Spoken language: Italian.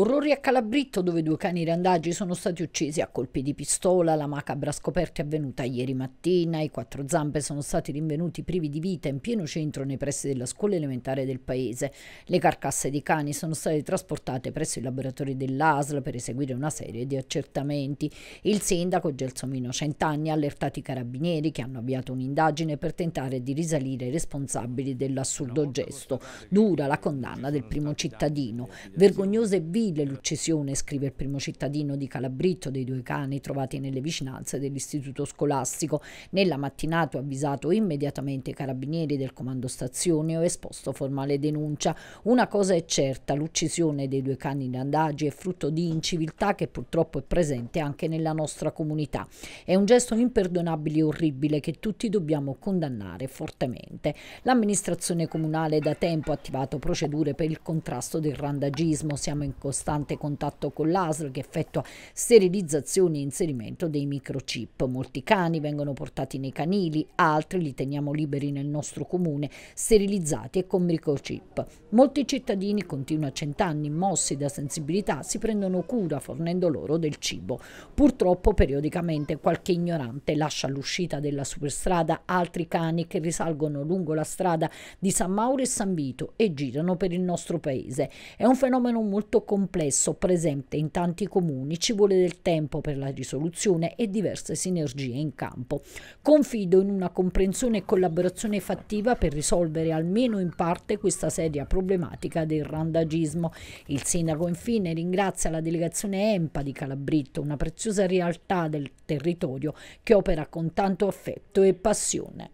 Orrori a Calabritto dove due cani randaggi sono stati uccisi a colpi di pistola, la macabra scoperta è avvenuta ieri mattina, i quattro zampe sono stati rinvenuti privi di vita in pieno centro nei pressi della scuola elementare del paese. Le carcasse di cani sono state trasportate presso i laboratori dell'ASL per eseguire una serie di accertamenti. Il sindaco Gelsomino Centanni ha allertato i carabinieri che hanno avviato un'indagine per tentare di risalire i responsabili dell'assurdo gesto. Dura la condanna del primo cittadino. Vergognose vittime orribile l'uccisione, scrive il primo cittadino di Calabritto, dei due cani trovati nelle vicinanze dell'istituto scolastico. Nella mattinata ho avvisato immediatamente i carabinieri del comando stazione e ho esposto formale denuncia. Una cosa è certa, l'uccisione dei due cani randagi è frutto di inciviltà che purtroppo è presente anche nella nostra comunità. È un gesto imperdonabile e orribile che tutti dobbiamo condannare fortemente. L'amministrazione comunale da tempo ha attivato procedure per il contrasto del randagismo. Siamo in costante costante contatto con l'ASL che effettua sterilizzazione e inserimento dei microchip. Molti cani vengono portati nei canili, altri li teniamo liberi nel nostro comune, sterilizzati e con microchip. Molti cittadini continua a cent'anni mossi da sensibilità si prendono cura fornendo loro del cibo. Purtroppo periodicamente qualche ignorante lascia all'uscita della superstrada altri cani che risalgono lungo la strada di San Mauro e San Vito e girano per il nostro paese. È un fenomeno molto comune complesso presente in tanti comuni, ci vuole del tempo per la risoluzione e diverse sinergie in campo. Confido in una comprensione e collaborazione fattiva per risolvere almeno in parte questa seria problematica del randagismo. Il sindaco infine ringrazia la delegazione EMPA di Calabritto, una preziosa realtà del territorio che opera con tanto affetto e passione.